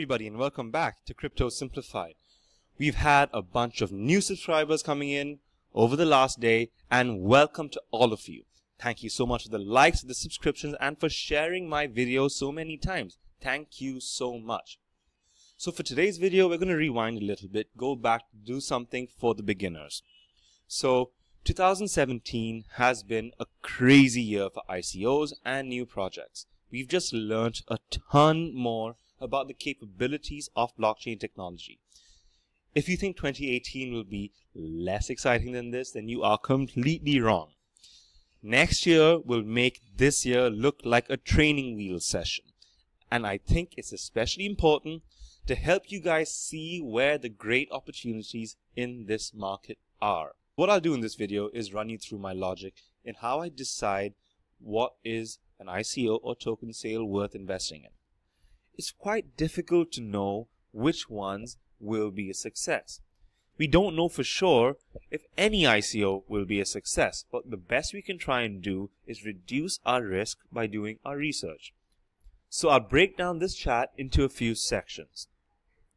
everybody, and welcome back to Crypto Simplified. We've had a bunch of new subscribers coming in over the last day, and welcome to all of you. Thank you so much for the likes, the subscriptions, and for sharing my video so many times. Thank you so much. So for today's video, we're going to rewind a little bit, go back, do something for the beginners. So 2017 has been a crazy year for ICOs and new projects. We've just learned a ton more about the capabilities of blockchain technology. If you think 2018 will be less exciting than this, then you are completely wrong. Next year will make this year look like a training wheel session. And I think it's especially important to help you guys see where the great opportunities in this market are. What I'll do in this video is run you through my logic in how I decide what is an ICO or token sale worth investing in it's quite difficult to know which ones will be a success. We don't know for sure if any ICO will be a success, but the best we can try and do is reduce our risk by doing our research. So I'll break down this chart into a few sections.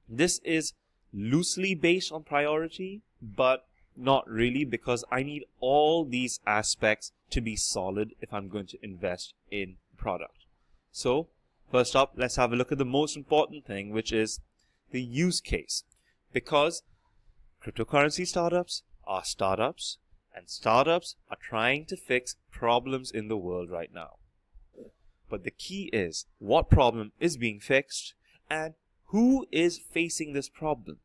This is loosely based on priority, but not really because I need all these aspects to be solid if I'm going to invest in product. So First up, let's have a look at the most important thing, which is the use case. Because cryptocurrency startups are startups, and startups are trying to fix problems in the world right now. But the key is what problem is being fixed and who is facing this problem.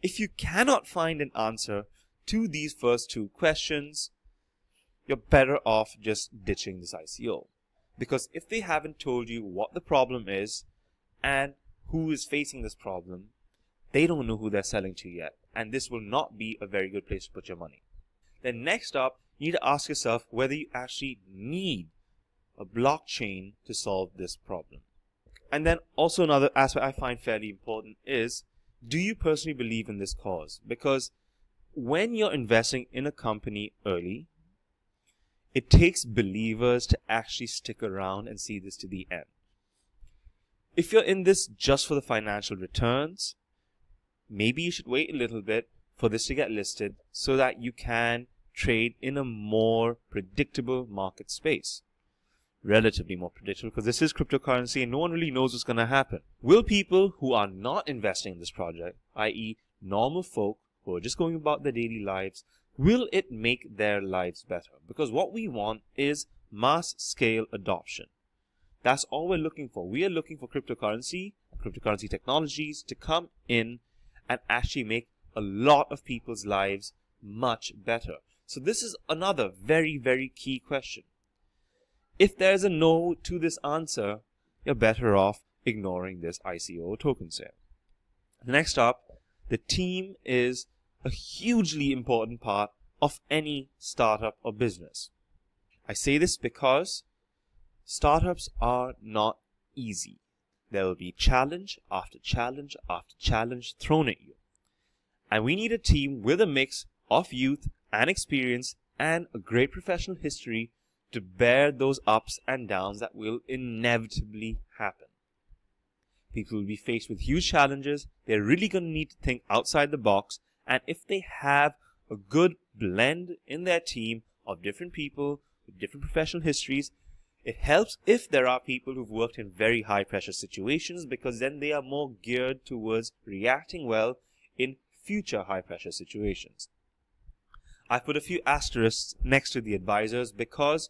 If you cannot find an answer to these first two questions, you're better off just ditching this ICO. Because if they haven't told you what the problem is and who is facing this problem, they don't know who they're selling to yet. And this will not be a very good place to put your money. Then next up, you need to ask yourself whether you actually need a blockchain to solve this problem. And then also another aspect I find fairly important is, do you personally believe in this cause? Because when you're investing in a company early, it takes believers to actually stick around and see this to the end. If you're in this just for the financial returns, maybe you should wait a little bit for this to get listed so that you can trade in a more predictable market space. Relatively more predictable because this is cryptocurrency and no one really knows what's going to happen. Will people who are not investing in this project, i.e., normal folk who are just going about their daily lives, will it make their lives better? Because what we want is mass scale adoption. That's all we're looking for. We are looking for cryptocurrency, cryptocurrency technologies to come in and actually make a lot of people's lives much better. So this is another very, very key question. If there's a no to this answer, you're better off ignoring this ICO token sale. Next up, the team is a hugely important part of any startup or business. I say this because startups are not easy. There will be challenge after challenge after challenge thrown at you. And we need a team with a mix of youth and experience and a great professional history to bear those ups and downs that will inevitably happen. People will be faced with huge challenges. They're really going to need to think outside the box and if they have a good blend in their team of different people with different professional histories, it helps if there are people who've worked in very high pressure situations because then they are more geared towards reacting well in future high pressure situations. I put a few asterisks next to the advisors because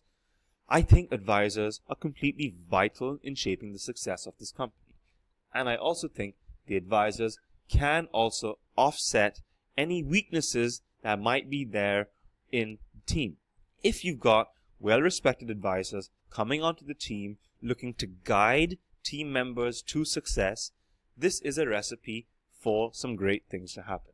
I think advisors are completely vital in shaping the success of this company. And I also think the advisors can also offset any weaknesses that might be there in the team. If you've got well-respected advisors coming onto the team looking to guide team members to success, this is a recipe for some great things to happen.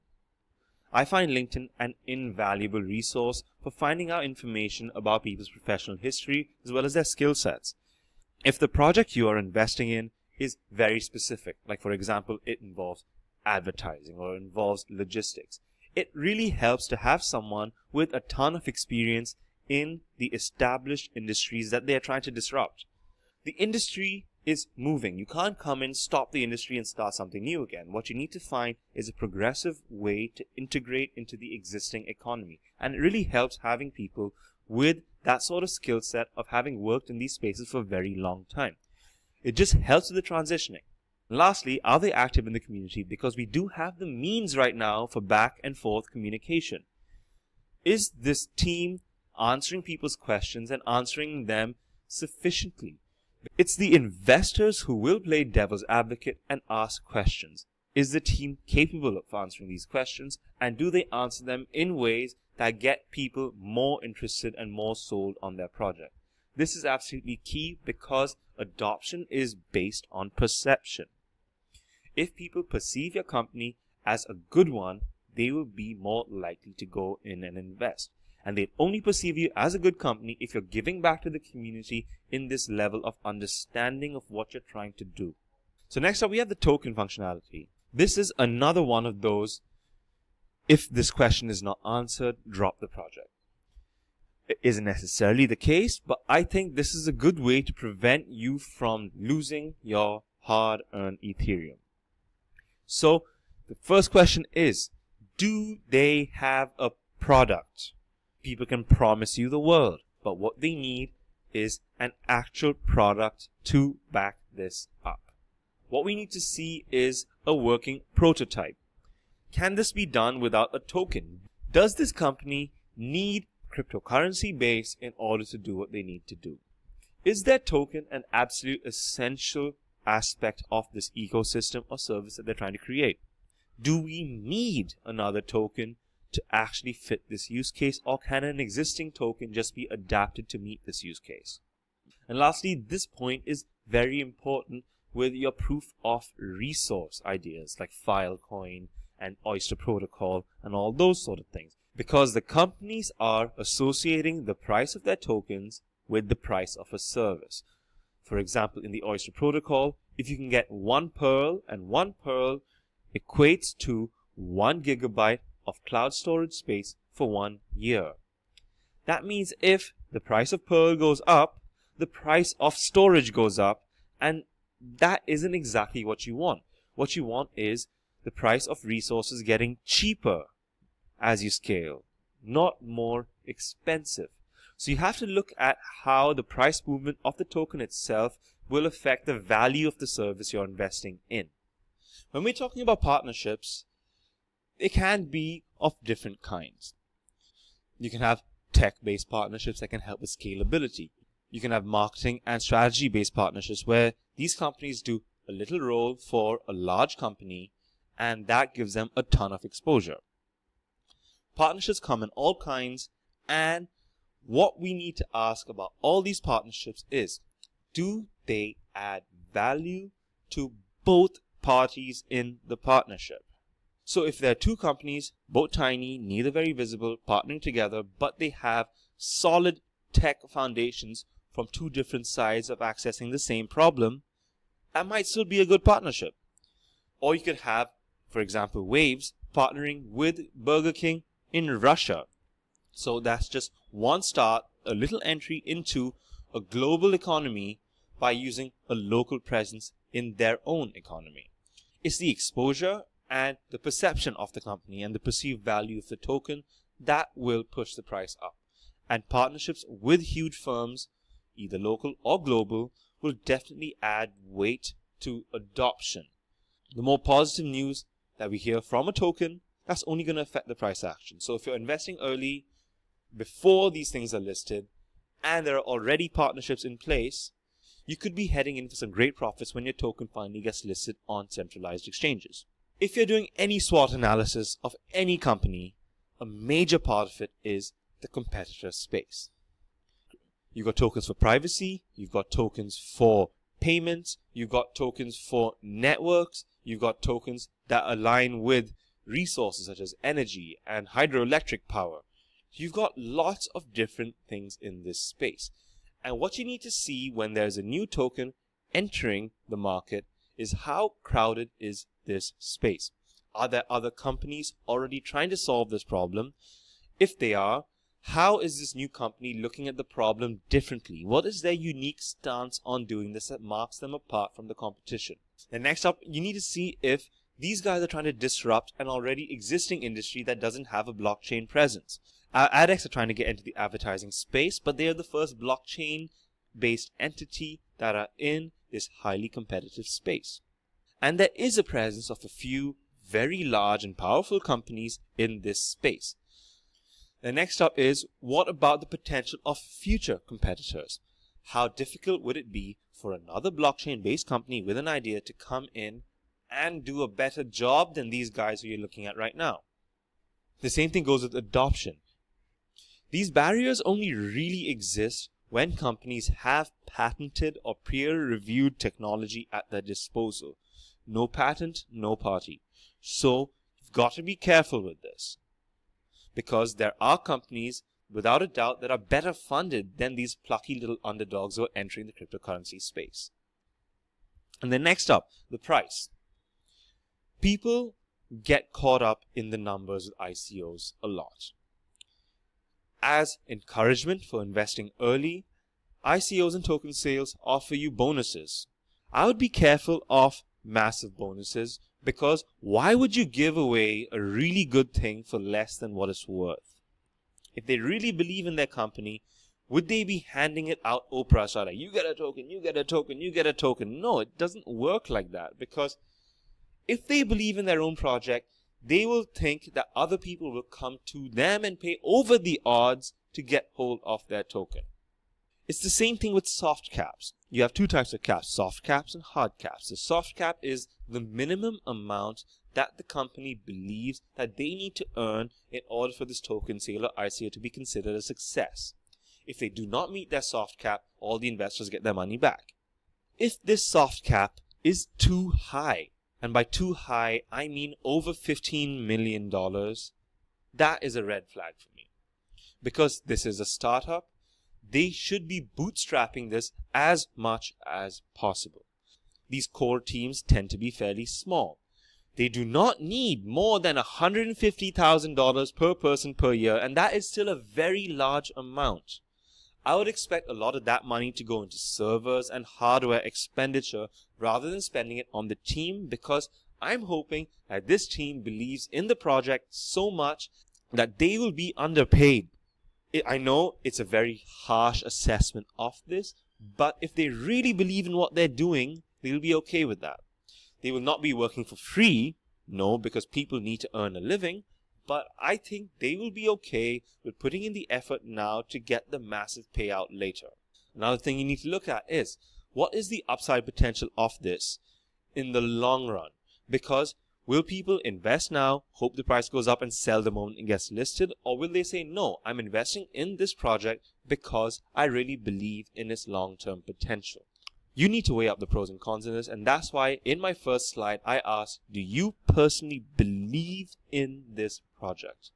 I find LinkedIn an invaluable resource for finding out information about people's professional history as well as their skill sets. If the project you are investing in is very specific, like for example, it involves advertising or involves logistics. It really helps to have someone with a ton of experience in the established industries that they are trying to disrupt. The industry is moving. You can't come in, stop the industry, and start something new again. What you need to find is a progressive way to integrate into the existing economy. And it really helps having people with that sort of skill set of having worked in these spaces for a very long time. It just helps with the transitioning. And lastly, are they active in the community? Because we do have the means right now for back and forth communication. Is this team answering people's questions and answering them sufficiently? It's the investors who will play devil's advocate and ask questions. Is the team capable of answering these questions? And do they answer them in ways that get people more interested and more sold on their project? This is absolutely key because adoption is based on perception. If people perceive your company as a good one, they will be more likely to go in and invest. And they only perceive you as a good company if you're giving back to the community in this level of understanding of what you're trying to do. So next up, we have the token functionality. This is another one of those, if this question is not answered, drop the project. It isn't necessarily the case, but I think this is a good way to prevent you from losing your hard-earned Ethereum. So the first question is, do they have a product? People can promise you the world, but what they need is an actual product to back this up. What we need to see is a working prototype. Can this be done without a token? Does this company need cryptocurrency base in order to do what they need to do? Is their token an absolute essential aspect of this ecosystem or service that they're trying to create. Do we need another token to actually fit this use case or can an existing token just be adapted to meet this use case? And lastly, this point is very important with your proof of resource ideas like Filecoin and Oyster Protocol and all those sort of things because the companies are associating the price of their tokens with the price of a service. For example, in the Oyster protocol, if you can get one pearl and one pearl equates to one gigabyte of cloud storage space for one year. That means if the price of pearl goes up, the price of storage goes up, and that isn't exactly what you want. What you want is the price of resources getting cheaper as you scale, not more expensive. So you have to look at how the price movement of the token itself will affect the value of the service you're investing in. When we're talking about partnerships, it can be of different kinds. You can have tech-based partnerships that can help with scalability. You can have marketing and strategy-based partnerships where these companies do a little role for a large company and that gives them a ton of exposure. Partnerships come in all kinds and what we need to ask about all these partnerships is, do they add value to both parties in the partnership? So if there are two companies, both tiny, neither very visible, partnering together, but they have solid tech foundations from two different sides of accessing the same problem, that might still be a good partnership. Or you could have, for example, Waves partnering with Burger King in Russia so that's just one start, a little entry into a global economy by using a local presence in their own economy. It's the exposure and the perception of the company and the perceived value of the token that will push the price up. And partnerships with huge firms, either local or global, will definitely add weight to adoption. The more positive news that we hear from a token, that's only going to affect the price action. So if you're investing early, before these things are listed and there are already partnerships in place, you could be heading in for some great profits when your token finally gets listed on centralized exchanges. If you're doing any SWOT analysis of any company, a major part of it is the competitor space. You've got tokens for privacy, you've got tokens for payments, you've got tokens for networks, you've got tokens that align with resources such as energy and hydroelectric power so you've got lots of different things in this space. And what you need to see when there's a new token entering the market is how crowded is this space? Are there other companies already trying to solve this problem? If they are, how is this new company looking at the problem differently? What is their unique stance on doing this that marks them apart from the competition? And next up, you need to see if these guys are trying to disrupt an already existing industry that doesn't have a blockchain presence. Uh, ADEX are trying to get into the advertising space, but they are the first blockchain based entity that are in this highly competitive space. And there is a presence of a few very large and powerful companies in this space. The next up is what about the potential of future competitors? How difficult would it be for another blockchain based company with an idea to come in and do a better job than these guys who you're looking at right now? The same thing goes with adoption. These barriers only really exist when companies have patented or peer-reviewed technology at their disposal. No patent, no party. So you've got to be careful with this because there are companies without a doubt that are better funded than these plucky little underdogs who are entering the cryptocurrency space. And then next up, the price. People get caught up in the numbers with ICOs a lot. As encouragement for investing early, ICOs and token sales offer you bonuses. I would be careful of massive bonuses because why would you give away a really good thing for less than what it's worth? If they really believe in their company, would they be handing it out Oprah style? you get a token, you get a token, you get a token. No, it doesn't work like that because if they believe in their own project, they will think that other people will come to them and pay over the odds to get hold of their token. It's the same thing with soft caps. You have two types of caps, soft caps and hard caps. The soft cap is the minimum amount that the company believes that they need to earn in order for this token sale or ICO to be considered a success. If they do not meet their soft cap, all the investors get their money back. If this soft cap is too high, and by too high, I mean over $15 million, that is a red flag for me. Because this is a startup, they should be bootstrapping this as much as possible. These core teams tend to be fairly small. They do not need more than $150,000 per person per year, and that is still a very large amount. I would expect a lot of that money to go into servers and hardware expenditure rather than spending it on the team because I'm hoping that this team believes in the project so much that they will be underpaid. I know it's a very harsh assessment of this, but if they really believe in what they're doing, they'll be okay with that. They will not be working for free, no, because people need to earn a living, but I think they will be okay with putting in the effort now to get the massive payout later. Another thing you need to look at is what is the upside potential of this in the long run? Because will people invest now, hope the price goes up and sell the moment it gets listed, or will they say, no, I'm investing in this project because I really believe in its long term potential? You need to weigh up the pros and cons in this, and that's why in my first slide I asked, do you personally believe in this project.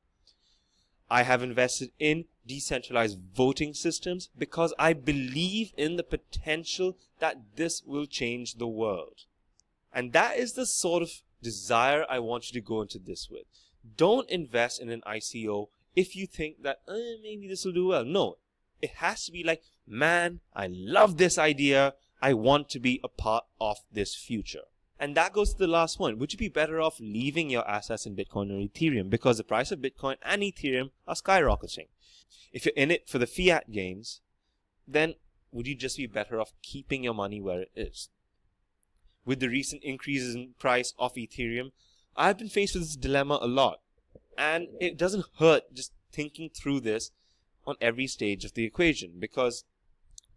I have invested in decentralized voting systems because I believe in the potential that this will change the world. And that is the sort of desire I want you to go into this with. Don't invest in an ICO if you think that eh, maybe this will do well. No, it has to be like, man, I love this idea. I want to be a part of this future. And that goes to the last one. Would you be better off leaving your assets in Bitcoin or Ethereum? Because the price of Bitcoin and Ethereum are skyrocketing. If you're in it for the fiat gains, then would you just be better off keeping your money where it is? With the recent increases in price of Ethereum, I've been faced with this dilemma a lot. And it doesn't hurt just thinking through this on every stage of the equation because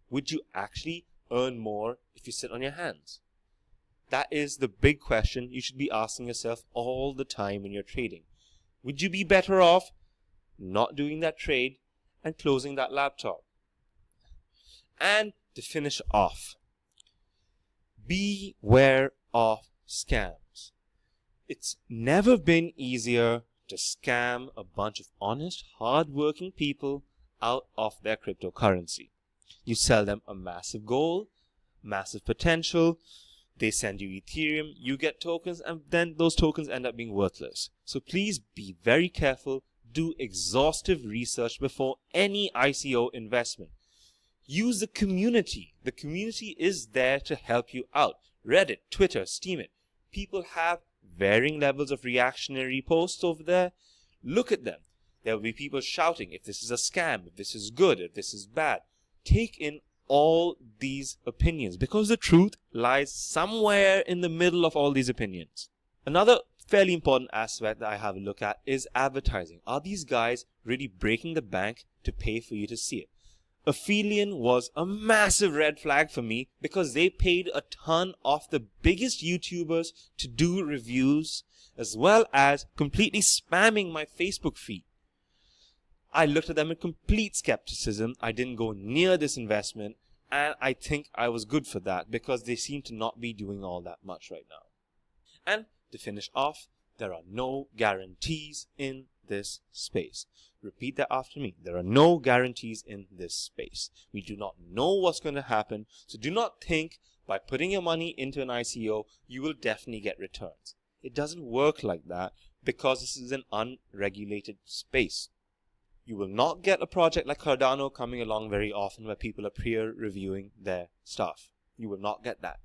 would you actually earn more if you sit on your hands? That is the big question you should be asking yourself all the time when you're trading. Would you be better off not doing that trade and closing that laptop? And to finish off, beware of scams. It's never been easier to scam a bunch of honest, hard-working people out of their cryptocurrency. You sell them a massive goal, massive potential, they send you Ethereum, you get tokens, and then those tokens end up being worthless. So please be very careful. Do exhaustive research before any ICO investment. Use the community. The community is there to help you out. Reddit, Twitter, it. People have varying levels of reactionary posts over there. Look at them. There will be people shouting if this is a scam, if this is good, if this is bad. Take in all these opinions because the truth lies somewhere in the middle of all these opinions. Another fairly important aspect that I have a look at is advertising. Are these guys really breaking the bank to pay for you to see it? Aphelion was a massive red flag for me because they paid a ton of the biggest YouTubers to do reviews as well as completely spamming my Facebook feed. I looked at them in complete skepticism. I didn't go near this investment. And I think I was good for that because they seem to not be doing all that much right now. And to finish off, there are no guarantees in this space. Repeat that after me. There are no guarantees in this space. We do not know what's going to happen. So do not think by putting your money into an ICO, you will definitely get returns. It doesn't work like that because this is an unregulated space. You will not get a project like Cardano coming along very often where people are peer reviewing their stuff. You will not get that.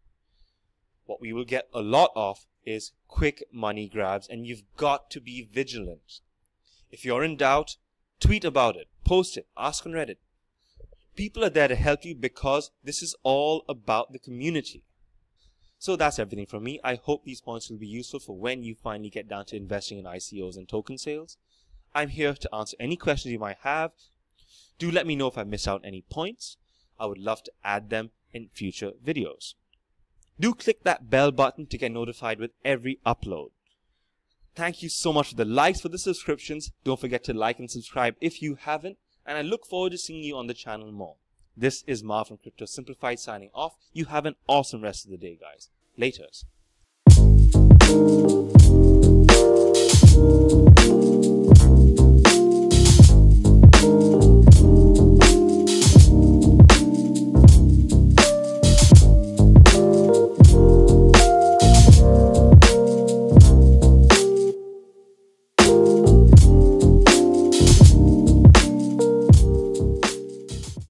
What we will get a lot of is quick money grabs, and you've got to be vigilant. If you're in doubt, tweet about it, post it, ask on Reddit. People are there to help you because this is all about the community. So that's everything from me. I hope these points will be useful for when you finally get down to investing in ICOs and token sales. I'm here to answer any questions you might have. Do let me know if I miss out any points. I would love to add them in future videos. Do click that bell button to get notified with every upload. Thank you so much for the likes, for the subscriptions. Don't forget to like and subscribe if you haven't. And I look forward to seeing you on the channel more. This is Marv from Crypto Simplified signing off. You have an awesome rest of the day, guys. Laters.